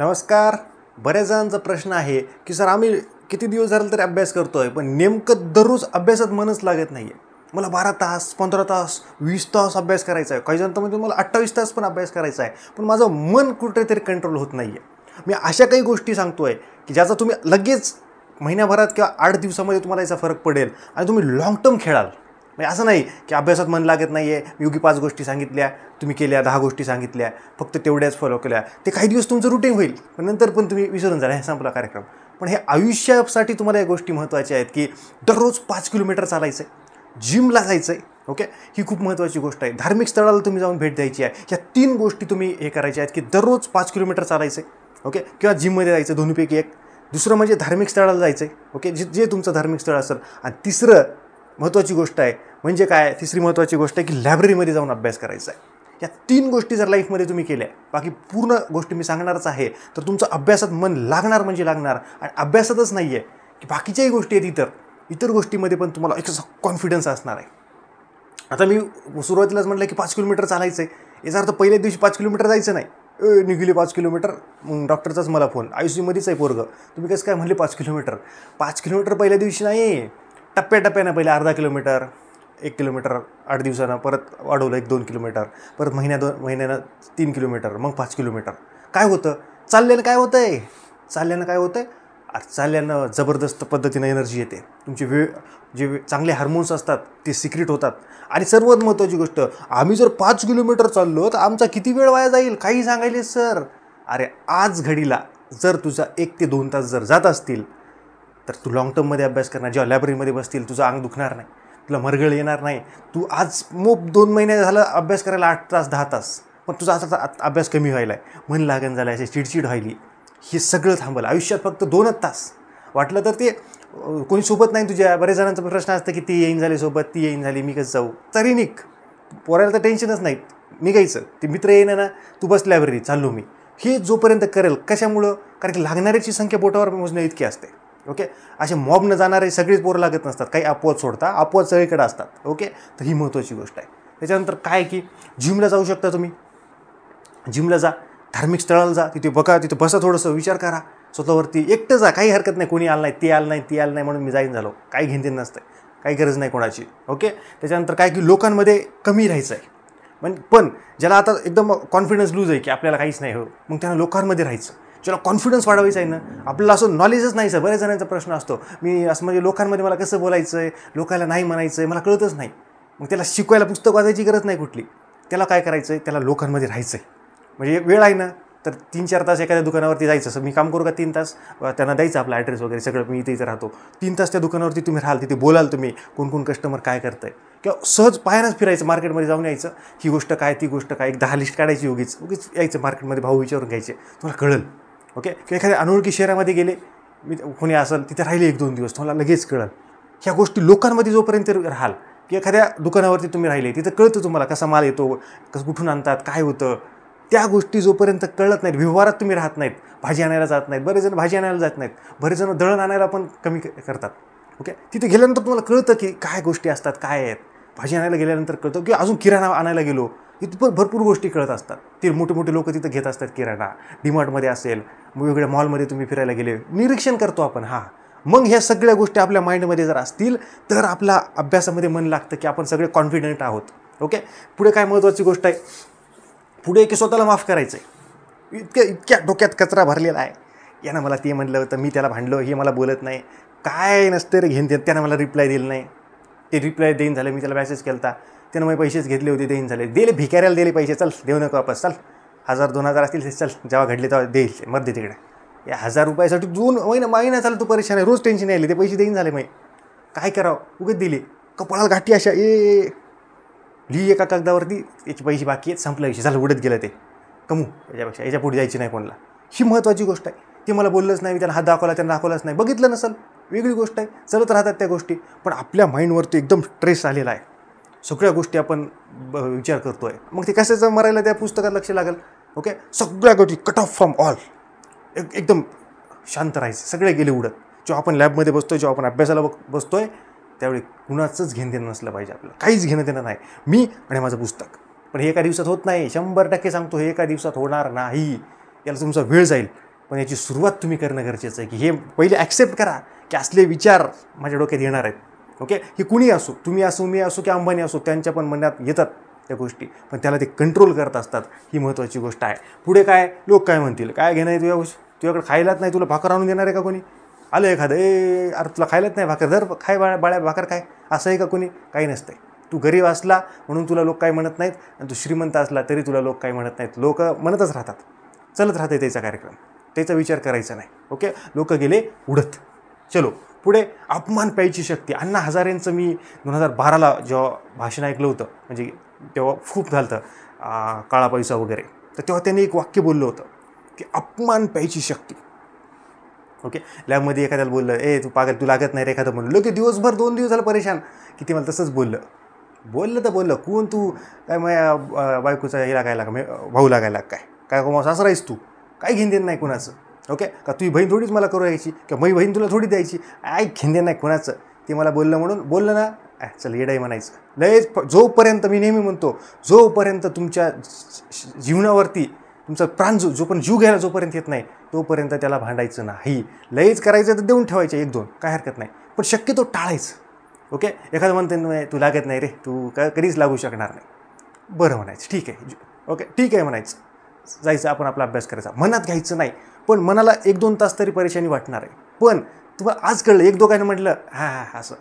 नमस्कार बऱ्याच जणांचा प्रश्न आहे की सर आम्ही किती दिवस झालं तरी अभ्यास करतो आहे पण नेमकं दररोज अभ्यासात मनच लागत नाही आहे मला बारा तास पंधरा तास वीस तास अभ्यास करायचा आहे काही जण तर म्हणजे मला अठ्ठावीस तास पण अभ्यास करायचा आहे पण माझं मन कुठेतरी कंट्रोल होत नाही आहे मी अशा काही गोष्टी सांगतो आहे की ज्याचा तुम्ही लगेच महिन्याभरात किंवा आठ दिवसामध्ये तुम्हाला याचा फरक पडेल आणि तुम्ही लाँग टर्म खेळाल म्हणजे असं नाही की अभ्यासात मन लागत नाही आहे योगी पाच गोष्टी सांगितल्या तुम्ही केल्या दहा गोष्टी सांगितल्या फक्त तेवढ्याच फॉलो केल्या ते काही दिवस तुमचं रुटीन होईल पण नंतर पण तुम्ही विसरून जाणार हे संपला कार्यक्रम पण हे आयुष्यासाठी तुम्हाला या गोष्टी महत्त्वाच्या आहेत की दररोज पाच किलोमीटर चालायचं आहे जिमला जायचं आहे ओके ही खूप महत्त्वाची गोष्ट आहे धार्मिक स्थळाला तुम्ही जाऊन भेट द्यायची आहे ह्या तीन गोष्टी तुम्ही हे करायच्या आहेत की दररोज पाच किलोमीटर चालायचं आहे ओके किंवा जिममध्ये जायचं दोन्हीपैकी एक दुसरं म्हणजे धार्मिक स्थळाला जायचं आहे ओके जे जे तुमचं धार्मिक स्थळ असेल आणि तिसरं महत्त्वाची गोष्ट आहे म्हणजे काय तिसरी महत्त्वाची गोष्ट आहे की लायब्ररीमध्ये जाऊन अभ्यास करायचा आहे या तीन गोष्टी जर लाईफमध्ये तुम्ही केल्या बाकी पूर्ण गोष्टी मी सांगणारच आहे तर तुमचं अभ्यासात मन लागणार म्हणजे लागणार आणि अभ्यासातच नाही आहे की बाकीच्याही गोष्टी आहेत इतर इतर गोष्टीमध्ये पण तुम्हाला एक कॉन्फिडन्स असणार आहे आता मी सुरुवातीलाच म्हटलं की पाच किलोमीटर चालायचं आहे याचा अर्थ पहिल्या दिवशी पाच किलोमीटर जायचं नाही निघली पाच किलोमीटर डॉक्टरचाच मला फोन आय मध्येच आहे पोरग तुम्ही कसं काय म्हणले पाच किलोमीटर पाच किलोमीटर पहिल्या दिवशी नाही टप्प्याटप्प्यानं पहिले अर्धा किलोमीटर एक किलोमीटर आठ दिवसानं परत वाढवलं एक दोन किलोमीटर परत महिन्या दोन महिन्यानं तीन किलोमीटर मग पाच किलोमीटर काय होतं चालल्यानं काय होतं आहे चालल्यानं काय होतं आहे चालल्यानं जबरदस्त पद्धतीनं एनर्जी येते तुमचे वेळ जे चांगले हार्मोन्स असतात ते सिक्रेट होतात आणि सर्वात महत्त्वाची गोष्ट आम्ही जर पाच किलोमीटर चाललो तर आमचा किती वेळ वाया जाईल काही सांगायले सर अरे आज घडीला जर तुझा एक ते दोन तास जर जात असतील तर तू लाँग टर्ममध्ये अभ्यास करणार जेव्हा लायब्ररीमध्ये बसतील तुझं अंग दुखणार नाही तुला मरगळ येणार नाही तू आज मोप दोन महिने झालं अभ्यास करायला आठ तास दहा तास पण तुझा आता अभ्यास कमी व्हायला आहे मन लागण झालं आहे चिडचिड व्हायली हे सगळं थांबलं आयुष्यात फक्त दोनच तास वाटलं तर ते कोणी सोबत नाही तुझ्या बऱ्याच जणांचा प्रश्न असतं की ती येईन झाली सोबत ती येईन झाली मी कसं जाऊ तरी निक पोरायला तर टेन्शनच नाही मी निघायचं ते मित्र येईन ना तू बस लायब्ररी चाललो मी हे जोपर्यंत करेल कशामुळं कारण की लागणाऱ्याची संख्या बोटावर मोजण्या इतकी असते ओके असे मॉबनं जाणारे सगळेच पोरं लागत नसतात काही अपवाद सोडता अपवाद सगळीकडे असतात ओके तर ही महत्त्वाची गोष्ट आहे त्याच्यानंतर काय की जिमला जाऊ शकता तुम्ही जिमला जा धार्मिक स्थळाला जा तिथे बघा तिथे बसा थोडंसं विचार करा स्वतःवरती एकटं जा काही हरकत नाही कोणी आलं नाही ते आलं नाही ती आलं नाही म्हणून मी जाईन झालो काही घेणते नसतं काही गरज नाही कोणाची ओके त्याच्यानंतर काय की लोकांमध्ये कमी राहायचं आहे पण पण ज्याला आता एकदम कॉन्फिडन्स लूज आहे की आपल्याला काहीच नाही हो मग त्यांना लोकांमध्ये राहायचं ज्याला कॉन्फिडन्स वाढवायचा आहे ना आपल्याला असं नॉलेजच नाही सर बऱ्याच जणांचा प्रश्न असतो मी असं म्हणजे लोकांमध्ये मला कसं बोलायचं आहे लोकांना नाही म्हणायचं आहे मला कळतच नाही मग त्याला शिकवायला पुस्तक वाचायची गरज नाही कुठली त्याला काय करायचं आहे त्याला लोकांमध्ये राहायचं आहे म्हणजे एक वेळ आहे ना तर तीन चार तास एखाद्या दुकानावरती जायचं असं मी काम करू का तीन तास त्यांना द्यायचं आपला ॲड्रेस वगैरे सगळं मी इथे राहतो तीन तास त्या दुकानावरती तुम्ही राहाल तिथे बोलाल तुम्ही कोण कोण कस्टमर काय करतं आहे किंवा सहज पायानंच फिरायचं मार्केटमध्ये जाऊन यायचं ही गोष्ट काय ती गोष्ट काय एक दहा लिस्ट काढायची उगीच उगीच यायचं मार्केटमध्ये भाऊ विचारून घ्यायचे तुम्हाला कळलं ओके किंवा एखाद्या अनोळखी शहरामध्ये गेले मी कोणी असेल तिथे राहिले एक दोन दिवस तुम्हाला लगेच कळल ह्या गोष्टी लोकांमध्ये जोपर्यंत राहाल की एखाद्या दुकानावरती तुम्ही राहिले तिथं कळतं तुम्हाला कसा माल येतो कसं कुठून आणतात काय होतं त्या गोष्टी जोपर्यंत कळत नाहीत व्यवहारात तुम्ही राहत नाहीत भाजी आणायला जात नाहीत बरेच जण भाजी आणायला जात नाहीत बरेच जण दळण आणायला पण कमी करतात ओके तिथे गेल्यानंतर तुम्हाला कळतं की काय गोष्टी असतात काय आहेत भाजी आणायला गेल्यानंतर कळतं की अजून किराणा आणायला गेलो इथं पण भरपूर गोष्टी कळत असतात ते मोठे मोठे लोक तिथं घेत असतात किराणा डिमार्टमध्ये असेल वेगवेगळ्या मॉलमध्ये तुम्ही फिरायला गेले निरीक्षण करतो आपण हां मग ह्या सगळ्या गोष्टी आपल्या माइंडमध्ये जर असतील तर आपला अभ्यासामध्ये मन लागतं की आपण सगळे कॉन्फिडंट आहोत ओके पुढे काय महत्त्वाची गोष्ट आहे पुढे की स्वतःला माफ करायचं आहे इतक्या इतक्या डोक्यात कचरा भरलेला आहे यानं मला ते म्हटलं होतं मी त्याला भांडलो हे मला बोलत नाही काय नसतं रे घेऊन त्यानं मला रिप्लाय दिलं नाही ते रिप्लाय देईन झालं मी त्याला मॅसेज केला त्यानं मी पैसेच घेतले होते देईन झाले दिले भिकाऱ्याला दिले पैसे चल देऊ नका वापस चल हजार दोन हजार असतील चल जेव्हा घडले तेव्हा देईल मध्ये तिकडे या हजार रुपयासाठी दोन महिना महिना चालू तू परेशान आहे रोज टेन्शन यायले ते पैसे देईन झाले मग काय करावं उगत दिले कपाळाला गाठी अशा ए लिही एका कागदावरती याचे पैसे बाकी आहेत संपलं विषय झालं उडत गेलं ते कमू याच्यापेक्षा याच्या पुढे जायची नाही कोणाला ही महत्त्वाची गोष्ट आहे ते मला बोललंच नाही मी त्यांना हात दाखवला त्यांना दाखवलाच नाही बघितलं नसल वेगळी गोष्ट आहे चलत राहतात त्या गोष्टी पण आपल्या माइंडवरती एकदम स्ट्रेस आलेला आहे सगळ्या गोष्टी आपण विचार करतो आहे मग ते कसं मरायला त्या पुस्तकात लक्ष लागेल ओके सगळ्या गोष्टी कट ऑफ फ्रॉम ऑल एक एकदम शांत राहायचं सगळे गेले उडत जेव्हा आपण लॅबमध्ये बसतो जेव्हा आपण अभ्यासाला बघ बसतोय त्यावेळी कुणाचंच घेण देणं नसलं पाहिजे आपल्याला काहीच घेणं देणं नाही मी आणि माझं पुस्तक पण हे एका दिवसात होत नाही शंभर टक्के सांगतो हे एका दिवसात होणार नाही याला तुमचा वेळ जाईल पण याची सुरुवात तुम्ही करणं गरजेचं आहे की हे पहिले ॲक्सेप्ट करा की असले विचार माझ्या डोक्यात येणार आहेत ओके ही कुणी असो तुम्ही असो मी असो की अंबानी असो त्यांच्या पण मनात येतात त्या गोष्टी पण त्याला ते कंट्रोल करत असतात ही महत्त्वाची गोष्ट आहे पुढे काय लोक काय म्हणतील काय घेणार तुझ्या गोष्टी तुझ्याकडे खायलाच नाही तुला भाकर आणून देणार आहे का कोणी आलं एखादं ए अरे तुला खायलाच नाही भाकर धर खाय बाळ बाळ्या भाकर काय असं आहे का कोणी काही नसतंय तू गरीब असला म्हणून तुला लोक काय म्हणत नाहीत आणि तू श्रीमंत असला तरी तुला लोक काय म्हणत नाहीत लोक म्हणतच राहतात चलत राहते त्याचा कार्यक्रम त्याचा विचार करायचा नाही ओके लोक गेले उडत चलो पुढे अपमान प्यायची शक्ती अण्णा हजारेंचं मी दोन हजार बाराला जेव्हा भाषण ऐकलं होतं म्हणजे तेव्हा खूप झालं काळा पैसा वगैरे तर तेव्हा त्यांनी एक वाक्य बोललं होतं की अपमान प्यायची शक्ती ओके लॅबमध्ये एखाद्याला बोललं ए तू पागल तू लागत नाही रे एखादं म्हणलं की दिवसभर दोन दिवस झालं परेशान की ते मला तसंच बोललं बोललं तर बोललं कोण तू काय माझ्या बायकोचा हे लागायला का भाऊ लागायला काय काय कोमा सासरायस तू काय घेऊन देत नाही कुणाचं ओके का तुझी बहीण थोडीच मला करू यायची किंवा मी बहीण तुला थोडी द्यायची आय खिंदे नाही कोणाचं ते मला बोललं म्हणून बोललं ना चल येडाई म्हणायचं लयच जोपर्यंत मी नेहमी म्हणतो जोपर्यंत तुमच्या जीवनावरती तुमचा प्राण जो जो पण जीव घ्यायला जोपर्यंत येत नाही तोपर्यंत त्याला भांडायचं नाही लयच करायचं तर देऊन ठेवायचं एक दोन काय हरकत नाही पण शक्यतो टाळायचं ओके एखादं म्हणते तू लागत नाही रे तू काय कधीच लागू शकणार नाही बरं म्हणायचं ठीक आहे ओके ठीक आहे म्हणायचं जायचं आपण आपला अभ्यास करायचा मनात घ्यायचं नाही पण मनाला एक दोन तास तरी परेशानी वाटणार आहे पण तुम्हाला आज कळलं एक दोघांनी म्हटलं हा हा असं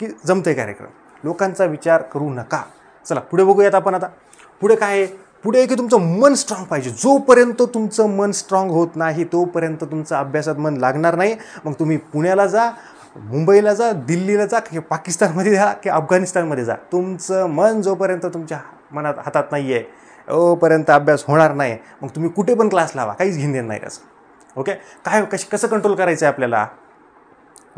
की जमतं आहे कार्यक्रम लोकांचा विचार करू नका चला पुढे बघूयात आपण आता पुढे काय आहे पुढे की तुमचं मन स्ट्रॉंग पाहिजे जोपर्यंत तुमचं मन स्ट्रॉंग होत नाही तोपर्यंत तुमचं अभ्यासात मन लागणार नाही मग तुम्ही पुण्याला जा मुंबईला जा दिल्लीला जा की पाकिस्तानमध्ये जा की अफगाणिस्तानमध्ये जा तुमचं मन जोपर्यंत तुमच्या मनात हातात नाही आहे पर्यंत अभ्यास होणार नाही मग तुम्ही कुठे पण क्लास लावा काहीच घेऊन देणार नाही त्याचं ओके काय कश कसं कंट्रोल करायचं आहे आपल्याला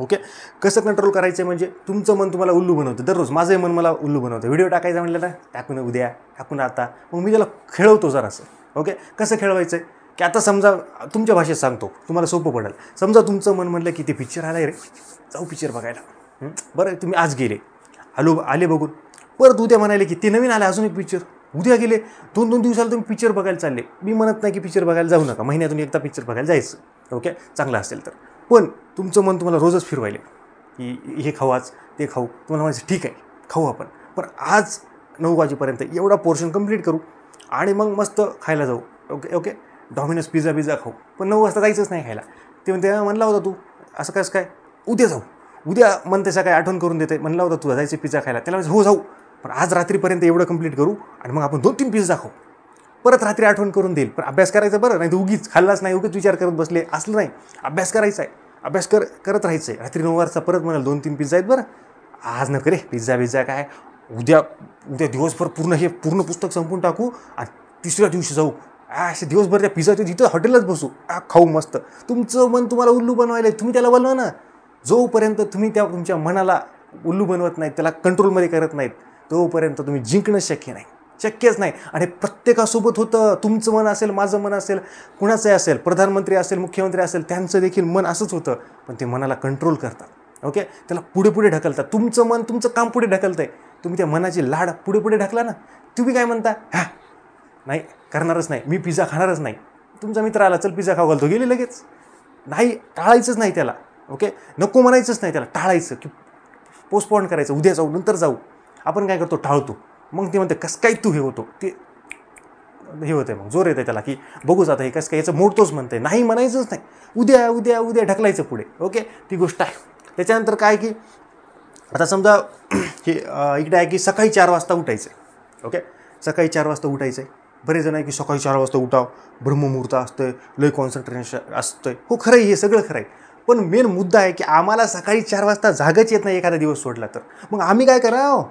ओके कसं कंट्रोल करायचं म्हणजे तुमचं मन तुम्हाला उल्लू बनवतं दररोज माझंही मन मला उल्लू बनवतं व्हिडिओ टाकायचा म्हटलं ना टाकून उद्या टाकून आता मग मी त्याला खेळवतो जरासं ओके कसं खेळवायचं आहे की आता समजा तुमच्या भाषेत सांगतो तुम्हाला सोपं पडेल समजा तुमचं मन म्हणलं की ते पिक्चर आहे रे जाऊ पिक्चर बघायला बरं तुम्ही आज गेले आलो आले बघून परत उद्या म्हणाले की ते नवीन आलं अजून एक पिक्चर उद्या गेले दोन दोन दिवसाला तुम्ही पिक्चर बघायला चालले मी म्हणत नाही की पिक्चर बघायला जाऊ नका महिन्यातून एकदा पिक्चर बघायला जायचं ओके चांगलं असेल तर पण तुमचं मन तुम्हाला रोजच फिरवायले की हे खाऊ आज ते खाऊ तुम्हाला म्हणायचं ठीक आहे खाऊ आपण पण आज नऊ वाजेपर्यंत एवढा पोर्शन कंप्लीट करू आणि मग मस्त खायला जाऊ okay okay Domino's pizza pizza खाऊ पण नऊ वाजता जायचंच नाही खायला ते म्हणते म्हणला होता तू असं कसं काय उद्या जाऊ उद्या मन त्याचा काय आठवण करून देते म्हणला होता तुला जायचं पिझ्झा खायला त्याला हो जाऊ पण आज रात्रीपर्यंत एवढं कंप्लीट करू आणि मग आपण दोन तीन पीस दाखवू परत रात्री आठवण करून देईल पण अभ्यास करायचा बरं नाही तर उगीच खाल्लाच नाही उगीच विचार करत बसले असलं नाही अभ्यास करायचा आहे अभ्यास कर करत राहायचं आहे रात्री नऊ वाजता परत म्हणाल दोन तीन पिझ्झा आहेत बरं आज न करे पिझ्झा पिझ्झा काय उद्या उद्या दिवसभर पूर्ण हे पूर्ण पुस्तक संपून टाकू आणि तिसऱ्या दिवशी जाऊ असे दिवसभर त्या पिझ्झाचे तिथं हॉटेलच बसू आ खाऊ मस्त तुमचं मन तुम्हाला उल्लू बनवायला तुम्ही त्याला बनवा ना जोपर्यंत तुम्ही त्या तुमच्या मनाला उल्लू बनवत नाहीत त्याला कंट्रोलमध्ये करत नाहीत तोपर्यंत तुम्ही जिंकणं शक्य नाही शक्यच नाही आणि प्रत्येकासोबत होतं तुमचं मन असेल माझं मन असेल कुणाचंही असेल प्रधानमंत्री असेल मुख्यमंत्री असेल त्यांचं देखील मन असंच होतं पण ते मनाला कंट्रोल करतात ओके त्याला पुढे पुढे ढकलतात तुमचं मन तुमचं काम पुढे ढकलतं आहे तुम्ही त्या मनाची लाड पुढे पुढे ढकला ना तुम्ही काय म्हणता हा नाही करणारच नाही मी पिझ्झा खाणारच नाही तुमचा मित्र आला चल पिझ्झा खाऊ घालतो गेली लगेच नाही टाळायचंच नाही त्याला ओके नको म्हणायचंच नाही त्याला टाळायचं की पोस्टपॉन करायचं उद्या जाऊ नंतर जाऊ आपण काय करतो टाळतो मग ते म्हणते कस काय तू हे होतो ते हे होतं मग जोर येतं त्याला की बघू आता हे कसं काय याचं मोडतोच म्हणते नाही म्हणायचंच नाही उद्या उद्या उद्या ढकलायचं पुढे ओके ती गोष्ट आहे त्याच्यानंतर काय की आता समजा हे इकडे आहे की सकाळी चार वाजता उठायचं आहे ओके सकाळी चार वाजता उठायचं आहे बरेच जण आहे की सकाळी चार वाजता उठाव ब्रह्ममुहूर्त आहे लय कॉन्सन्ट्रेशन आहे हो खरं आहे हे सगळं खरं आहे पण मेन मुद्दा आहे की आम्हाला सकाळी चार वाजता जागच येत नाही एखादा दिवस सोडला तर मग आम्ही काय करावं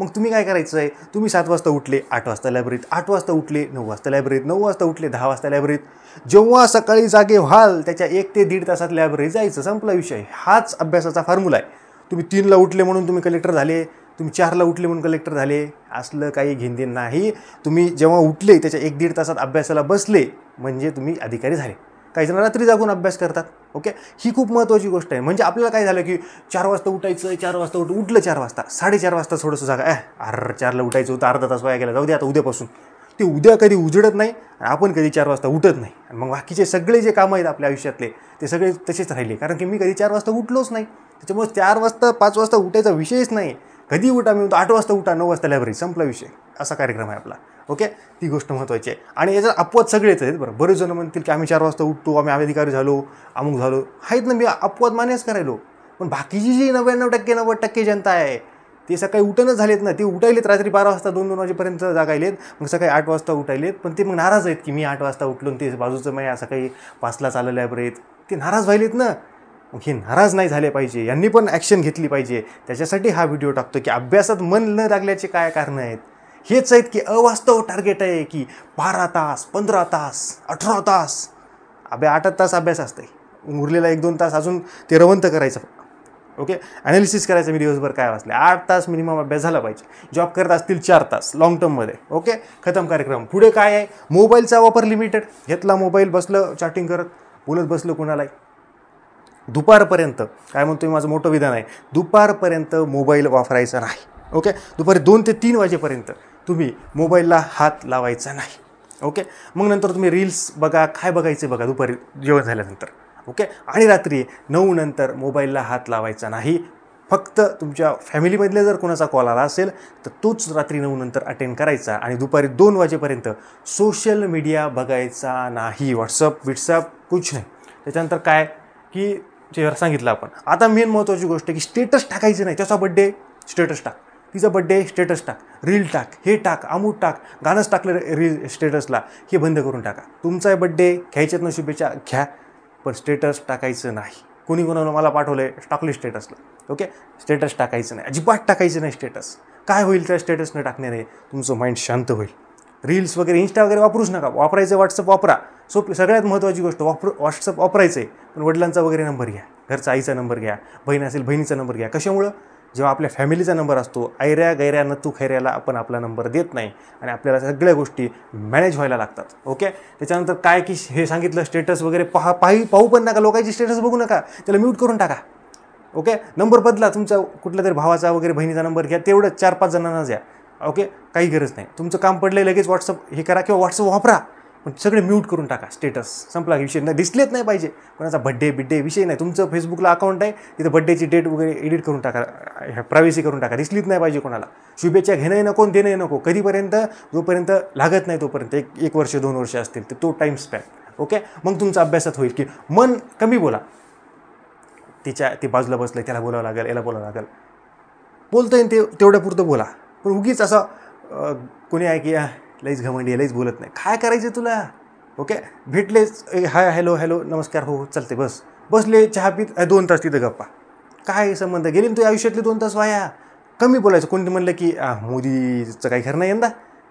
मग तुम्ही काय करायचं आहे तुम्ही सात वाजता उठले आठ वाजता लायब्ररीत आठ वाजता उठले नऊ वाजता लायब्ररीत नऊ वाजता उठले दहा वाजता लायब्ररीत जेव्हा सकाळी जागे व्हाल त्याच्या एक ते दीड तासात लायब्ररी जायचं संपला विषय हाच अभ्यासाचा फॉर्म्युला आहे तुम्ही तीनला उठले म्हणून तुम्ही कलेक्टर झाले तुम्ही चारला उठले म्हणून कलेक्टर झाले असलं काही घेंदे नाही तुम्ही जेव्हा उठले त्याच्या एक दीड तासात अभ्यासाला बसले म्हणजे तुम्ही अधिकारी झाले काही जण रात्री जागून अभ्यास करतात ओके ही खूप महत्त्वाची गोष्ट आहे म्हणजे आपल्याला काय झालं की चार वाजता उठायचं चार वाजता उठ उठलं चार वाजता साडेचार वाजता थोडंसं जागा आहे अर चारला उठायचं होतं अर्धा तास वाया गेला जाऊ दे आता उद्यापासून ते उद्या कधी उजडत नाही आणि आपण कधी चार वाजता उठत नाही आणि मग बाकीचे सगळे जे कामं आहेत आपल्या आयुष्यातले ते सगळे तसेच राहिले कारण की मी कधी चार वाजता उठलोच नाही त्याच्यामुळे चार वाजता पाच वाजता उठायचा विषयच नाही कधी उठा मी आठ वाजता उठा नऊ वाजता लायब्ररी संपला विषय असा कार्यक्रम आहे आपला ओके ती गोष्ट महत्त्वाची आहे आणि याच्यात अपवाद सगळेच आहेत बरं बरेच जण म्हणतील की आम्ही चार वाजता उठतो आम्ही अधिकारी झालो अमुक झालो आहेत ना मी अपवाद मान्यच करायलो पण बाकीची जी नव्याण्णव टक्के नव्वद टक्के जनता आहे ते सकाळी उठणच झालेत ना ते उठायलेत रात्री बारा वाजता दोन दोन वाजेपर्यंत जागायलेत मग सकाळी आठ वाजता उठायलेत पण ते मग नाराज आहेत की मी आठ वाजता उठलो ते बाजूचं मग सकाळी पाचला चाललं आहे बरेत ते नाराज व्हायलेत ना मग हे नाराज नाही झाले पाहिजे यांनी पण ॲक्शन घेतली पाहिजे त्याच्यासाठी हा व्हिडिओ टाकतो की अभ्यासात मन न लागल्याचे काय कारणं आहेत हेच आहेत की अवास्तव टार्गेट आहे की बारा तास पंधरा तास अठरा तास अभ्या आठ तास अभ्यास असते उरलेला एक दोन तास अजून ते रवंत करायचं ओके ॲनालिसिस करायचं मी दिवसभर काय वाचले आठ तास मिनिमम अभ्यास झाला पाहिजे जॉब करत असतील चार तास लॉंग टर्ममध्ये ओके खतम कार्यक्रम पुढे काय आहे मोबाईलचा वापर लिमिटेड घेतला मोबाईल बसलं चॅटिंग करत बोलत बसलं कुणालाही दुपारपर्यंत काय म्हणतो मी माझं मोठं विधान आहे दुपारपर्यंत मोबाईल वापरायचा नाही ओके दुपारी दोन ते तीन वाजेपर्यंत तुम्ही मोबाईलला हात लावायचा नाही ओके मग नंतर तुम्ही रील्स बघा काय बघायचे बघा दुपारी जेवण झाल्यानंतर ओके आणि रात्री नऊ नंतर मोबाईलला हात लावायचा नाही फक्त तुमच्या फॅमिलीमधले जर कोणाचा कॉल आला असेल तर तोच रात्री नऊ नंतर अटेंड करायचा आणि दुपारी दोन वाजेपर्यंत सोशल मीडिया बघायचा नाही व्हॉट्सअप विट्सअप कुछ नाही त्याच्यानंतर काय की जे सांगितलं आपण आता मेन महत्त्वाची गोष्ट की स्टेटस टाकायचं नाही त्याचा बड्डे स्टेटस टाक तिचा बड्डे स्टेटस टाक रील टाक हे टाक आमूट टाक गाणंच टाकलं रील स्टेटसला हे बंद करून टाका तुमचा बड्डे घ्यायच्यात ना शुभेच्छा घ्या पण स्टेटस टाकायचं नाही कोणी कोणाला मला पाठवलं आहे स्टेटसला ओके स्टेटस टाकायचं नाही अजिबात टाकायचं नाही स्टेटस काय होईल त्या स्टेटस न टाकण्याने तुमचं माइंड शांत होईल रील्स वगैरे इंस्टा वगैरे वापरूच नका वापरायचं व्हॉट्सअप वापरा सोपी सगळ्यात महत्त्वाची गोष्ट वापर व्हॉट्सअप वापरायचं आहे पण वडिलांचा वगैरे नंबर घ्या घरचा आईचा नंबर घ्या बहीण असेल बहिणीचा नंबर घ्या कशामुळं जेव्हा आपल्या फॅमिलीचा नंबर असतो ऐऱ्या गैऱ्या नतू खैऱ्याला आपण आपला नंबर देत नाही आणि आपल्याला सगळ्या गोष्टी मॅनेज व्हायला लागतात ओके त्याच्यानंतर काय की हे सांगितलं स्टेटस वगैरे पहा पाही पाहू पण नका लोकांची स्टेटस बघू नका त्याला म्यूट करून टाका ओके नंबर बदला तुमचा कुठल्या तरी भावाचा वगैरे बहिणीचा नंबर घ्या तेवढं चार पाच जणांना द्या ओके काही गरज नाही तुमचं काम पडलं लगेच व्हॉट्सअप हे करा किंवा व्हॉट्सअप वापरा पण सगळे म्यूट करून टाका स्टेटस संपला विषय नाही दिसलेच नाही पाहिजे कोणाचा बड्डे बिड्डे विषय नाही तुमचं फेसबुकला अकाउंट आहे तिथं बड्डेची डेट वगैरे एडिट करून टाका प्रायव्हसी करून टाका दिसलीच नाही पाहिजे कोणाला शुभेच्छा घेणंही नको देणंही नको कधीपर्यंत जोपर्यंत लागत नाही तोपर्यंत एक एक वर्ष दोन वर्ष असतील तर तो टाईम स्पॅन ओके मग तुमचा अभ्यासात होईल की मन कमी बोला तिच्या ते बाजूला बसलं त्याला बोलावं लागेल याला बोलावं लागेल बोलतं ते तेवढ्यापुरतं बोला पण उगीच असा कोणी आहे की लईच घमंडी लईच बोलत नाही काय करायचं तुला ओके भेटलेच हाय हॅलो हॅलो नमस्कार हो, हो चलते बस बसले चहा पीत दोन तास तिथं गप्पा काय संबंध गेले ना तुझ्या आयुष्यातले दोन तास वाया कमी बोलायचं कोणी म्हणलं की मोदीचं काही खरं नाही यंदा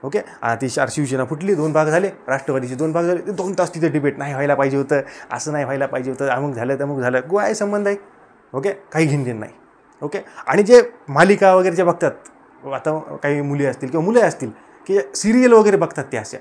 ओके ती चार शिवसेना फुटली दोन भाग झाले राष्ट्रवादीचे दोन भाग झाले दोन तास तिथे डिबेट नाही व्हायला पाहिजे होतं असं नाही व्हायला पाहिजे होतं अमुक झालं तर अमुक झालं आहे संबंध आहे ओके काही घेणदेण नाही ओके आणि जे मालिका वगैरे जे बघतात आता काही मुली असतील किंवा मुलं असतील की सिरियल वगैरे बघतात त्या अशा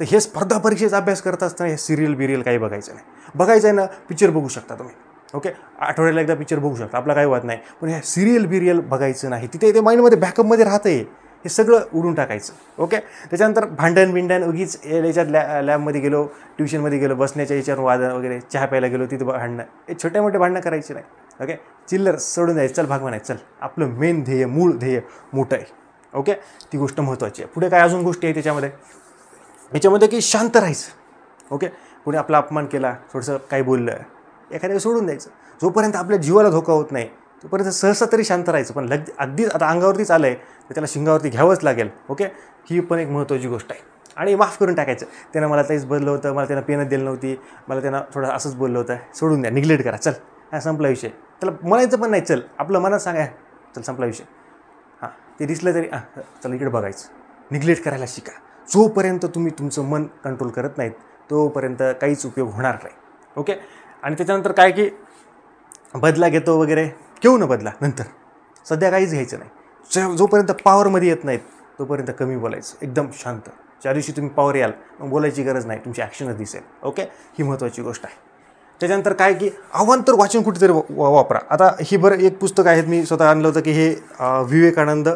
तर हे स्पर्धा परीक्षेचा अभ्यास करत असताना हे सिरियल बिरियल काही बघायचं नाही बघायचं आहे ना पिक्चर बघू शकता तुम्ही ओके आठवड्याला एकदा पिक्चर बघू शकता आपला काही वाद नाही पण हे सिरियल बिरियल बघायचं नाही तिथे ते माइंडमध्ये बॅकअपमध्ये राहतं आहे हे सगळं उडून टाकायचं ओके त्याच्यानंतर भांडण बिंडण उगीच याच्यात लॅ लॅबमध्ये गेलो ट्युशनमध्ये गेलो बसण्याच्या याच्यावर वाद वगैरे चहा प्यायला गेलो तिथे भांडणं हे छोटे मोठे भांडणं करायचे नाही ओके चिल्लर सोडून जायचं चल भाग म्हणायचं चल आपलं मेन ध्येय मूळ ध्येय मोठं आहे ओके ती गोष्ट महत्त्वाची आहे पुढे काय अजून गोष्टी आहे त्याच्यामध्ये याच्यामध्ये की शांत राहायचं ओके कोणी आपला अपमान केला थोडंसं काय बोललं एखाद्या सोडून द्यायचं जोपर्यंत आपल्या जीवाला धोका होत नाही तोपर्यंत सहसा तरी शांत राहायचं पण लग अगदीच आता अंगावरतीच आलं आहे तर त्याला शिंगावरती घ्यावंच लागेल ओके ही पण एक महत्त्वाची गोष्ट आहे आणि माफ करून टाकायचं त्यानं मला तेच बदललं होतं मला त्यांना पेनं दिलं नव्हती मला त्यांना थोडं असंच बोललं होतं सोडून द्या निग्लेक्ट करा चल हा संपला विषय त्याला म्हणायचं पण नाही चल आपलं मनात सांगा चल संपला विषय ते दिसलं तरी आ चला इकडे बघायचं निग्लेक्ट करायला शिका जोपर्यंत तुम्ही तुमचं मन कंट्रोल करत नाहीत तोपर्यंत काहीच उपयोग होणार नाही ओके आणि त्याच्यानंतर काय की बदला घेतो वगैरे घेऊ न बदला नंतर सध्या काहीच घ्यायचं नाही जोपर्यंत पावरमध्ये येत नाहीत तोपर्यंत कमी बोलायचं एकदम शांत ज्या दिवशी तुम्ही पावर याल मग बोलायची गरज नाही तुमची ॲक्शनच दिसेल ओके ही महत्त्वाची गोष्ट आहे त्याच्यानंतर काय की अवांतर वाचन कुठेतरी वापरा आता ही बरं एक पुस्तक आहेत मी स्वतः आणलं होतं की हे विवेकानंद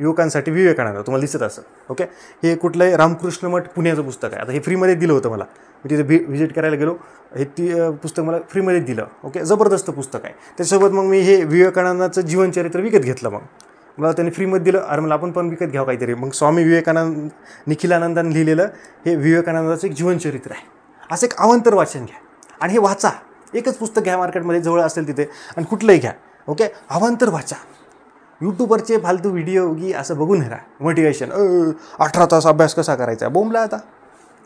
युवकांसाठी विवेकानंद तुम्हाला दिसत असं ओके हे कुठलंही रामकृष्ण मठ पुण्याचं पुस्तक आहे आता हे फ्रीमध्ये दिलं होतं मला मी तिथे भि व्हिजिट करायला गेलो हे ती पुस्तक मला फ्रीमध्ये दिलं ओके जबरदस्त पुस्तक आहे त्याच्यासोबत मग मी हे विवेकानंदाचं जीवनचरित्र विकत घेतलं मग मला त्यांनी फ्रीमध्ये दिलं अरे मला आपण पण विकत घ्यावं काहीतरी मग स्वामी विवेकानंद निखिलानंदानं लिहिलेलं हे विवेकानंदाचं एक जीवनचरित्र आहे असं एक अवांतर वाचन घ्या आणि हे वाचा एकच पुस्तक घ्या मार्केटमध्ये जवळ असेल तिथे आणि कुठलंही घ्या ओके आवांतर वाचा यूट्यूबवरचे फालतू व्हिडिओ की असं बघून राहा मोटिवेशन अठरा तास अभ्यास कसा करायचा बोंबला आता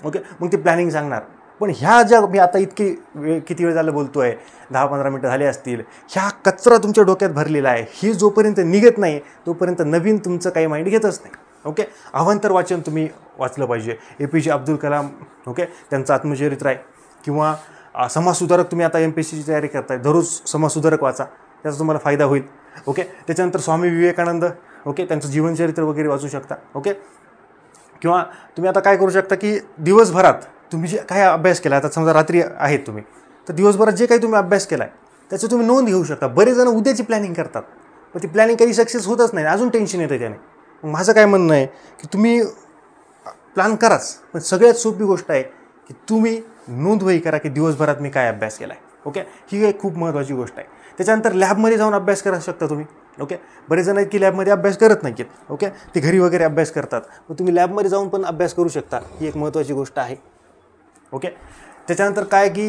ओके मग ते प्लॅनिंग सांगणार पण ह्या ज्या मी आता इतकी वेळ किती वेळ झालं बोलतो आहे दहा पंधरा मिनटं झाले असतील ह्या कचरा तुमच्या डोक्यात भरलेला आहे ही जोपर्यंत निघत नाही तोपर्यंत नवीन तुमचं काही माइंड घेतच नाही ओके अवांतर वाचन तुम्ही वाचलं पाहिजे ए पी जे अब्दुल कलाम ओके त्यांचं आत्मचरित्र आहे किंवा समाजसुधारक तुम्ही आता एम पी एस सीची तयारी करताय दररोज समाजसुधारक वाचा त्याचा तुम्हाला फायदा होईल ओके त्याच्यानंतर स्वामी विवेकानंद ओके त्यांचं जीवनचरित्र वगैरे वाचू शकता ओके किंवा तुम्ही आता काय करू शकता की दिवसभरात तुम्ही जे काय अभ्यास केला आता समजा रात्री आहेत तुम्ही तर दिवसभरात जे काही तुम्ही अभ्यास केला आहे त्याचं तुम्ही नोंद घेऊ शकता बरेच जण उद्याची प्लॅनिंग करतात पण ती प्लॅनिंग काही सक्सेस होतच नाही अजून टेन्शन येतं त्याने माझं काय म्हणणं आहे की तुम्ही प्लॅन कराच पण सगळ्यात सोपी गोष्ट आहे की तुम्ही नोंदवही करा की दिवसभरात मी काय अभ्यास केला आहे ओके ही एक खूप महत्त्वाची गोष्ट आहे त्याच्यानंतर लॅबमध्ये जाऊन अभ्यास करा शकता तुम्ही ओके बरेच जण आहेत की लॅबमध्ये अभ्यास करत नाही आहेत ओके ते घरी वगैरे अभ्यास करतात मग तुम्ही लॅबमध्ये जाऊन पण अभ्यास करू शकता ही एक महत्त्वाची गोष्ट आहे ओके त्याच्यानंतर काय की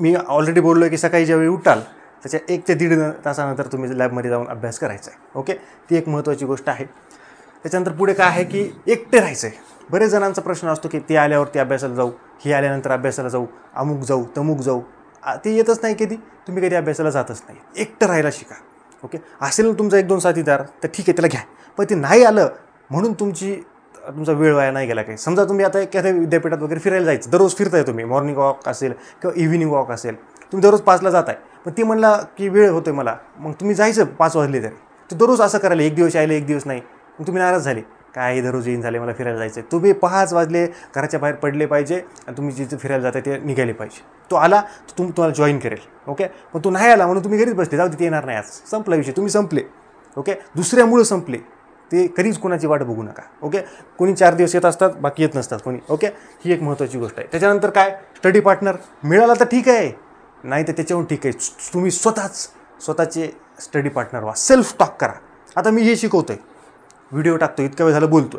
मी ऑलरेडी बोललो आहे की सकाळी ज्यावेळी उठाल त्याच्या एक ते दीड तासानंतर तुम्ही लॅबमध्ये जाऊन अभ्यास करायचा आहे ओके ती एक महत्त्वाची गोष्ट आहे त्याच्यानंतर पुढे काय आहे की एकटे राहायचं आहे बरेच जणांचा प्रश्न असतो की ते आल्यावरती अभ्यासाला जाऊ हे आल्यानंतर अभ्यासाला जाऊ अमुक जाऊ तमुक जाऊ ते येतच नाही कधी तुम्ही कधी अभ्यासाला जातच नाही एकटं राहायला शिका ओके असेल ना तुमचा एक दोन साथीदार तर ठीक आहे त्याला घ्या पण ते नाही आलं म्हणून तुमची तुमचा वेळ वाया नाही गेला काही समजा तुम्ही आता एखाद्या विद्यापीठात वगैरे फिरायला जायचं दररोज फिरताय तुम्ही मॉर्निंग वॉक असेल किंवा इव्हिनिंग वॉक असेल तुम्ही दररोज पाचला जाताय पण ते म्हणला की वेळ होतोय मला मग तुम्ही जायचं पाच वाजले तरी तर दररोज असं करायला एक दिवस यायला एक दिवस नाही मग तुम्ही नाराज झाले काय दररोज येईन झाले मला फिरायला जायचं आहे तुम्ही पाच वाजले घराच्या बाहेर पडले पाहिजे आणि तुम्ही जिथे फिरायला जाता ते निघाले पाहिजे तो आला तर तुम तुम्हाला जॉईन करेल ओके पण तो नाही आला म्हणून तुम्ही घरीच बसले जाऊ तिथे येणार नाही आज संपला विषय तुम्ही संपले ओके दुसऱ्यामुळं संपले ते कधीच कोणाची वाट बघू नका ओके कोणी चार दिवस येत असतात बाकी येत नसतात कोणी ओके ही एक महत्त्वाची गोष्ट आहे त्याच्यानंतर काय स्टडी पार्टनर मिळाला तर ठीक आहे नाही तर त्याच्याहून ठीक आहे तुम्ही स्वतःच स्वतःचे स्टडी पार्टनर व्हा सेल्फ टॉक करा आता मी हे शिकवतो आहे व्हिडिओ टाकतो इतका वेळ झालं बोलतो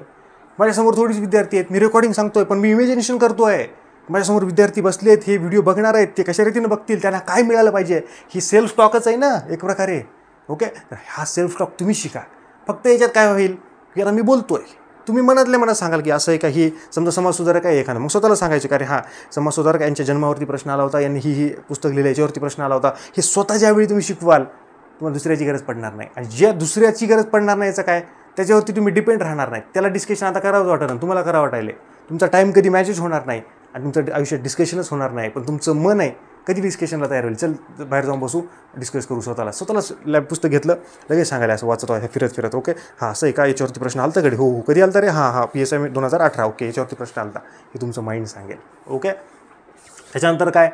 माझ्यासमोर थोडीच विद्यार्थी आहेत मी रेकॉर्डिंग सांगतोय पण मी इमेजिनेशन करतो आहे माझ्यासमोर विद्यार्थी बसले आहेत हे व्हिडिओ बघणार आहेत ते कशा रीतीनं बघतील त्यांना काय मिळालं पाहिजे ही सेल्फ स्टॉकच आहे ना एक प्रकारे ओके हा सेल्फ स्टॉक तुम्ही शिका फक्त याच्यात काय होईल की आता मी बोलतो आहे तुम्ही मनातल्या मनात सांगाल की असं आहे का ही समजा समाजसुधारक आहे एखादा मग स्वतःला सांगायचं का अरे हां समाजसुधारक यांच्या जन्मावरती प्रश्न आला होता यांनी ही ही पुस्तक लिहिलं याच्यावरती प्रश्न आला होता हे स्वतः ज्यावेळी तुम्ही शिकवाल तुम्हाला दुसऱ्याची गरज पडणार नाही आणि ज्या दुसऱ्याची गरज पडणार नाही याचं काय त्याच्यावरती तुम्ही डिपेंड राहणार नाही त्याला डिस्कशन आता करावंच वाटणार तुम्हाला करावं वाटायला तुमचा टाईम कधी मॅचेस होणार नाही आणि तुमचं आयुष्यात डिस्कशनच होणार नाही पण तुमचं मन आहे कधी डिस्कशनला तयार होईल चल बाहेर जाऊन बसू डिस्कस करू स्वतःला स्वतःला लॅब पुस्तक घेतलं लगेच सांगायला असं वाचतो आहे फिरत फिरत ओके हां असं आहे का याच्यावरती प्रश्न आलता कधी हो हो कधी आलता रे हां हां पी एस एम दोन हजार अठरा ओके याच्यावरती प्रश्न आलता हे तुमचं माइंड सांगेल ओके त्याच्यानंतर काय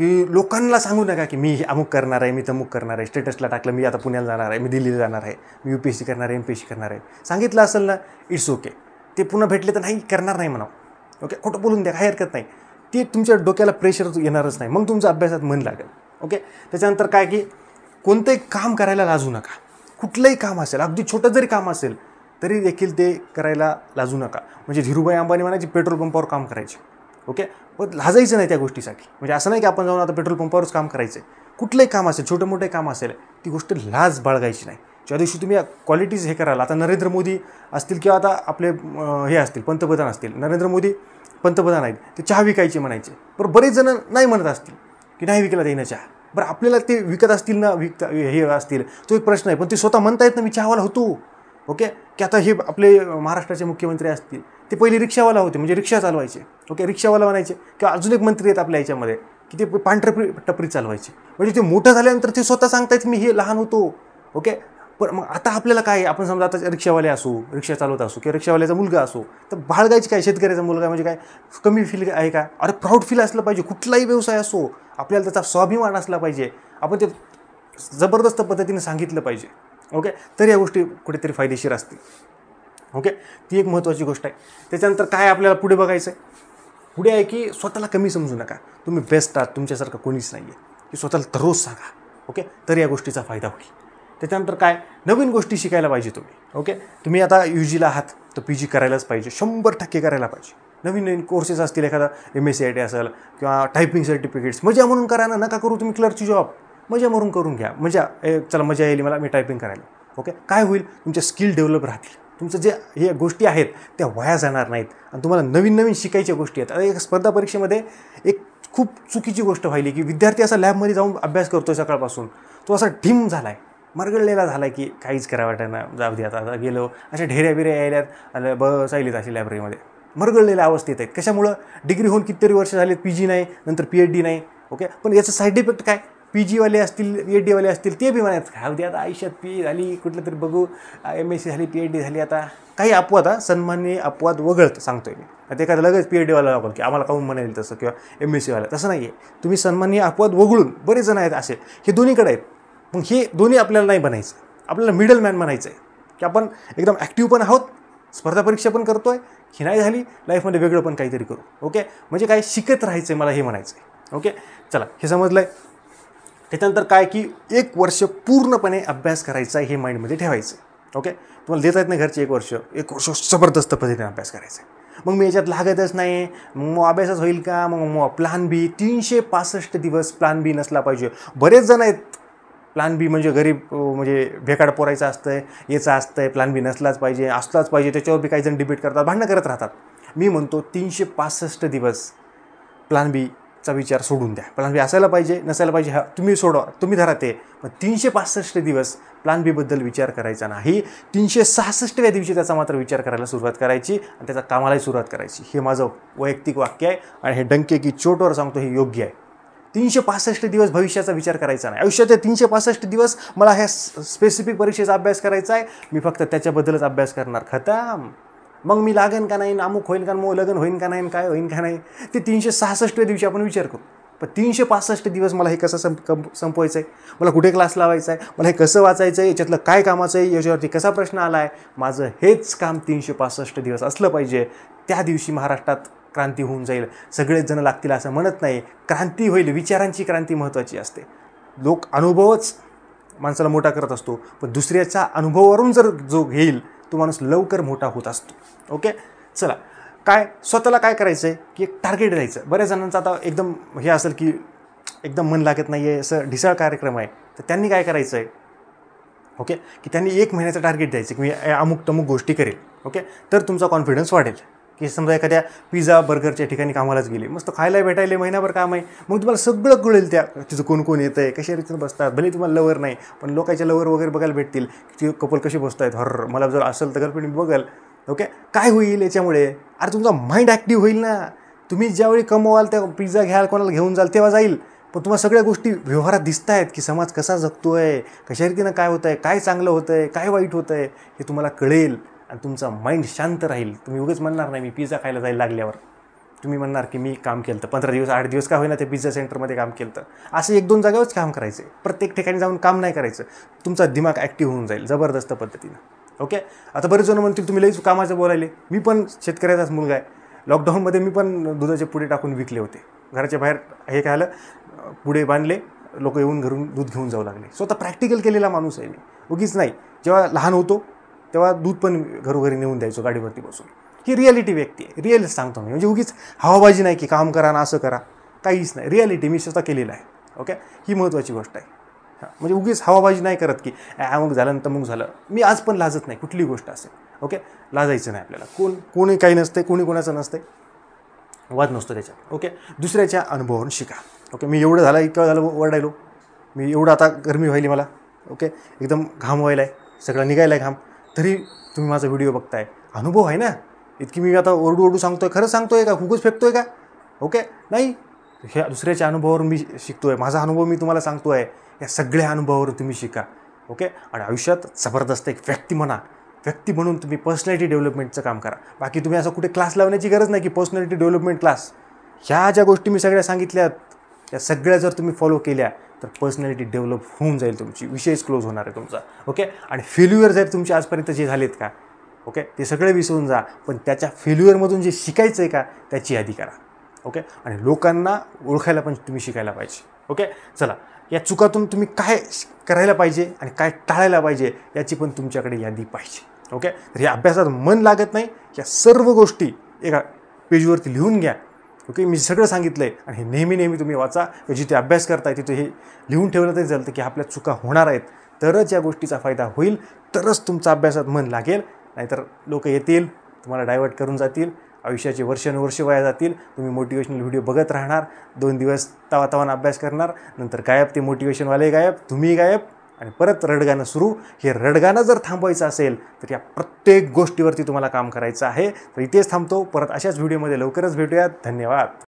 की लोकांना सांगू नका की मी अमुक करणार आहे मी तमुक करणार आहे स्टेटसला टाकलं मी आता पुण्याला जाणार आहे मी दिल्लीला जाणार आहे मी यू पी एस सी करणार आहे एम पी एस सी करणार आहे सांगितलं असेल ना इट्स ओके ते पुन्हा भेटले तर नाही करणार नाही म्हणा ओके खोटं बोलून द्या काही हरकत नाही ते तुमच्या डोक्याला प्रेशर येणारच नाही मग तुमचा अभ्यासात मन लागेल ओके त्याच्यानंतर काय की कोणतंही काम करायला लाजू नका कुठलंही काम असेल अगदी छोटं जरी काम असेल तरी देखील ते करायला लाजू नका म्हणजे धीरूभाई अंबानी म्हणायचे पेट्रोल पंपावर काम करायचे ओके पण लाजायचं नाही त्या गोष्टीसाठी म्हणजे असं नाही की आपण जाऊन आता पेट्रोल पंपावरच काम करायचं आहे कुठलंही काम असेल छोटे मोठे काम असेल ती गोष्ट लाज बाळगायची नाही ज्या दिवशी तुम्ही क्वालिटीज हे कराल आता नरेंद्र मोदी असतील किंवा आता आपले हे असतील पंतप्रधान असतील नरेंद्र मोदी पंतप्रधान आहेत ते चहा विकायचे म्हणायचे बरं बरेच जण नाही म्हणत असतील की नाही विकला देईन चहा बरं आपल्याला ते विकत असतील ना विकता हे असतील तो एक प्रश्न आहे पण ते स्वतः म्हणता येत ना मी चहावाला होतो ओके की आता हे आपले महाराष्ट्राचे मुख्यमंत्री असतील ते पहिले रिक्षावाला होते म्हणजे रिक्षा चालवायचे ओके रिक्षावाला म्हणायचे किंवा अजून एक मंत्री आहेत आपल्या याच्यामध्ये की ते पांढरपी टपरी चालवायचे म्हणजे ते मोठं झाल्यानंतर ते स्वतः सांगतायत मी हे लहान होतो ओके पण मग आता आपल्याला काय आपण समजा आता रिक्षावाले असू रिक्षा चालवत असू किंवा रिक्षावाल्याचा मुलगा असो तर बाळगायची काय शेतकऱ्याचा मुलगा म्हणजे काय कमी फील आहे का अरे प्राऊड फील असलं पाहिजे कुठलाही व्यवसाय असो आपल्याला त्याचा स्वाभिमान असला पाहिजे आपण ते जबरदस्त पद्धतीने सांगितलं पाहिजे ओके तर या गोष्टी कुठेतरी फायदेशीर असतील ओके ती एक महत्त्वाची गोष्ट आहे त्याच्यानंतर काय आपल्याला पुढे बघायचं आहे पुढे आहे की स्वतःला कमी समजू नका तुम्ही बेस्ट आहात तुमच्यासारखं कोणीच नाही आहे की स्वतःला दररोज सांगा ओके तर या गोष्टीचा फायदा होईल त्याच्यानंतर काय नवीन गोष्टी शिकायला पाहिजे तुम्ही ओके तुम्ही आता यू जीला आहात तर पी जी करायलाच पाहिजे शंभर टक्के करायला पाहिजे नवीन नवीन कोर्सेस असतील एखादा M S C I T असेल किंवा टायपिंग सर्टिफिकेट्स मजा म्हणून करा ना नका करू तुम्ही क्लर्कची जॉब मजा म्हणून करून घ्या मजा चला मजा येईल मला मी टायपिंग करायला ओके काय होईल तुमचे स्किल डेव्हलप राहतील तुमचं जे हे गोष्टी आहेत त्या वाया जाणार नाहीत आणि तुम्हाला नवीन नवीन शिकायच्या गोष्टी आहेत आता एक स्पर्धा परीक्षेमध्ये एक खूप चुकीची गोष्ट व्हायली की विद्यार्थी असा लॅबमध्ये जाऊन अभ्यास करतो सकाळपासून तो असा ढिम झाला आहे मरगळलेला झाला आहे की काहीच करा वाटायना जाऊ दे आता गेलो अशा ढेऱ्या बिऱ्या यायल्यात आल्या बस आलीत अशी लायब्ररीमध्ये मरगळलेल्या अवस्थेत आहेत कशामुळं डिग्री होऊन कितीतरी वर्ष झाले पी जी नाही नंतर पी एच डी नाही ओके पण याचं साईड इफेक्ट काय पी जीवाले असतील एच डीवाले असतील ते बी म्हणायचं खाऊ दे आता आयुष्यात पी झाली कुठलं तरी बघू एम एस सी झाली पी एच डी झाली आता काही अपवाद हा सन्मान्य अपवाद वगळत सांगतोय मी आता एखादं लगेच पी एच डीवाला लागल की आम्हाला काहून म्हणाल तसं किंवा एम एस सीवाला तसं नाही आहे तुम्ही सन्मान्य अपवाद वगळून बरेच जण आहेत असे हे दोन्हीकडे आहेत मग हे दोन्ही आपल्याला नाही बनायचं आपल्याला मिडल मॅन म्हणायचं आहे की आपण एकदम ॲक्टिव्ह पण आहोत स्पर्धा परीक्षा पण करतो आहे ही नाही झाली लाईफमध्ये वेगळं पण काहीतरी करू ओके म्हणजे काय शिकत राहायचं आहे मला हे म्हणायचं आहे ओके चला हे समजलं आहे त्याच्यानंतर काय की एक वर्ष पूर्णपणे अभ्यास करायचा हे माइंडमध्ये ठेवायचं ओके तुम्हाला देता येत नाही घरचे एक वर्ष एक वर्ष जबरदस्त पद्धतीने अभ्यास करायचा मग मी याच्यात लागतच नाही मग अभ्यासच होईल का मग प्लॅन बी तीनशे पासष्ट दिवस प्लॅन बी नसला पाहिजे बरेच जण आहेत प्लॅन बी म्हणजे गरीब म्हणजे भेकाड पोरायचं असतं आहे याचं असतं आहे प्लॅन बी नसलाच पाहिजे असलाच पाहिजे त्याच्यावर बी काही जण डिबेट करतात भांडणं करत राहतात मी म्हणतो तीनशे पासष्ट दिवस प्लॅन बी चा विचार सोडून द्या प्लॅन बी असायला पाहिजे नसायला पाहिजे हा तुम्ही सोडवा तुम्ही धरा ते पण तीनशे पासष्ट दिवस प्लॅन बीबद्दल विचार करायचा नाही तीनशे सहासष्टव्या दिवशी त्याचा मात्र विचार करायला सुरुवात करायची आणि त्याचा कामालाही सुरुवात करायची हे माझं वैयक्तिक वाक्य आहे आणि हे डंके की चोटवर सांगतो हे योग्य आहे तीनशे पासष्ट दिवस भविष्याचा विचार करायचा नाही आयुष्याचे तीनशे पासष्ट दिवस मला ह्या स्पेसिफिक परीक्षेचा अभ्यास करायचा आहे मी फक्त त्याच्याबद्दलच अभ्यास करणार खतम मग मी लागेन का नाही अमुक होईल का मग लगन होईन का नाही काय होईन का नाही ते तीनशे सहासष्टव्या दिवशी आपण विचार करू पण तीनशे पासष्ट दिवस मला हे कसं संप संपवायचं आहे मला कुठे क्लास लावायचा आहे मला हे कसं वाचायचं आहे याच्यातलं काय कामाचं आहे याच्यावरती कसा प्रश्न आला आहे माझं हेच काम तीनशे पासष्ट दिवस असलं पाहिजे त्या दिवशी महाराष्ट्रात क्रांती होऊन जाईल सगळेच जण लागतील असं म्हणत नाही क्रांती होईल विचारांची क्रांती महत्त्वाची असते लोक अनुभवच माणसाला मोठा करत असतो पण दुसऱ्याच्या अनुभवावरून जर जो घेईल तो माणूस लवकर मोठा होत असतो ओके चला काय स्वतःला काय करायचं आहे की एक टार्गेट द्यायचं बऱ्याच जणांचं आता एकदम हे असेल की एकदम मन लागत नाही आहे असं ढिसाळ कार्यक्रम आहे तर त्यांनी काय करायचं आहे ओके की त्यांनी एक महिन्याचं टार्गेट द्यायचं की मी अमुक तमुक गोष्टी करेल ओके तर तुमचा कॉन्फिडन्स वाढेल की समजा एखाद्या पिझ्झा बर्गरच्या ठिकाणी कामालाच गेले मस्त खायला भेटायला महिनाभर काम आहे मग तुम्हाला सगळं कळेल त्या तिचं कोण कोण येतं आहे कशा रीतीनं बसतात भले तुम्हाला लवर नाही पण लोकांच्या लवर वगैरे बघायला भेटतील की कपल कसे बसत आहेत हर मला जर असेल तर गर्लफ्रेंड बघाल ओके काय होईल याच्यामुळे अरे तुमचा माइंड ॲक्टिव्ह होईल ना तुम्ही ज्यावेळी कमवाल त्या पिझ्झा घ्याल कोणाला घेऊन जाल तेव्हा जाईल पण तुम्हाला सगळ्या गोष्टी व्यवहारात दिसत आहेत की समाज कसा जगतो आहे कशा रीतीनं काय होतं आहे काय चांगलं होतं आहे काय वाईट होतं आहे हे तुम्हाला कळेल आणि तुमचा माइंड शांत राहील तुम्ही उगच म्हणणार नाही मी पिझ्झा खायला जायला लागल्यावर तुम्ही म्हणणार की मी काम केलं तर पंधरा दिवस आठ दिवस का होईना ते पिझ्झा सेंटरमध्ये काम केलं तर असं एक दोन जागेवरच काम करायचं प्रत्येक ठिकाणी जाऊन काम नाही करायचं तुमचा दिमाग ॲक्टिव्ह होऊन जाईल जबरदस्त पद्धतीनं ओके आता बरेच जण म्हणतील तुम्ही लईच कामाचं बोलायले मी पण शेतकऱ्याचाच मुलगा आहे लॉकडाऊनमध्ये मी पण दुधाचे पुढे टाकून विकले होते घराच्या बाहेर हे काय आलं पुढे बांधले लोक येऊन घरून दूध घेऊन जाऊ लागले स्वतः प्रॅक्टिकल केलेला माणूस आहे मी उगीच नाही जेव्हा लहान होतो तेव्हा दूध पण घरोघरी नेऊन द्यायचो गाडीवरती बसून ही रिॲलिटी व्यक्ती आहे रिअल सांगतो मी म्हणजे उगीच हवाबाजी नाही की काम करा ना असं करा काहीच नाही रिॲलिटी मी स्वतः केलेलं आहे ओके ही महत्त्वाची गोष्ट आहे हां म्हणजे उगीच हवाबाजी नाही करत की मग झालं नंतर मग झालं मी आज पण लाजत नाही कुठली गोष्ट असेल ओके लाजायचं नाही आपल्याला कोण कोणी काही नसते कोणी कोणाचं नसते वाद नसतो त्याच्यात ओके दुसऱ्याच्या अनुभवावरून शिका ओके मी एवढं झालं इतकं झालं वडायलो मी एवढं आता गरमी व्हायली मला ओके एकदम घाम व्हायला आहे सगळं निघायला आहे घाम तरी तुम्ही माझा व्हिडिओ बघताय अनुभव आहे ना इतकी मी आता ओरडू ओरडू सांगतो आहे खरं सांगतो आहे का खूपच फेकतो आहे का ओके नाही ह्या दुसऱ्याच्या अनुभवावर मी शिकतो आहे माझा अनुभव मी तुम्हाला सांगतो आहे या सगळ्या अनुभवावर तुम्ही शिका ओके आणि आयुष्यात जबरदस्त एक व्यक्ती म्हणा व्यक्ती म्हणून तुम्ही पर्सनॅलिटी डेव्हलपमेंटचं काम करा बाकी तुम्ही असं कुठे क्लास लावण्याची गरज नाही की पर्सनॅलिटी डेव्हलपमेंट क्लास ह्या ज्या गोष्टी मी सगळ्या सांगितल्यात त्या सगळ्या जर तुम्ही फॉलो केल्या तर पर्सनॅलिटी डेव्हलप होऊन जाईल तुमची विषयच क्लोज होणार आहे तुमचा ओके आणि फेल्युअर जर तुमचे आजपर्यंत जे झालेत का ओके ते सगळे विसरून जा पण त्याच्या फेल्युअरमधून जे शिकायचं आहे का त्याची यादी करा ओके आणि लोकांना ओळखायला पण तुम्ही शिकायला पाहिजे ओके चला या चुकातून तुम्ही काय करायला पाहिजे आणि काय टाळायला पाहिजे याची पण तुमच्याकडे यादी पाहिजे ओके तर या अभ्यासात मन लागत नाही या सर्व गोष्टी एका पेजवरती लिहून घ्या ओके मी सगळं सांगितलं आहे आणि हे नेहमी नेहमी तुम्ही वाचा जिथे अभ्यास करताय तिथे हे लिहून ठेवलं तरी चालतं की आपल्या चुका होणार आहेत तरच या गोष्टीचा फायदा होईल तरच तुमचा अभ्यासात मन लागेल नाहीतर लोक येतील तुम्हाला डायवर्ट करून जातील आयुष्याचे वर्षानुवर्ष वाया जातील तुम्ही मोटिवेशनल व्हिडिओ बघत राहणार दोन दिवस तवा अभ्यास करणार नंतर गायब ते मोटिवेशनवाले गायब तुम्ही गायब आणि परत रडगाणं सुरू हे रडगाणं जर थांबवायचं असेल तर या प्रत्येक गोष्टीवरती तुम्हाला काम करायचं आहे तर इथेच थांबतो परत अशाच व्हिडिओमध्ये लवकरच भेटूयात धन्यवाद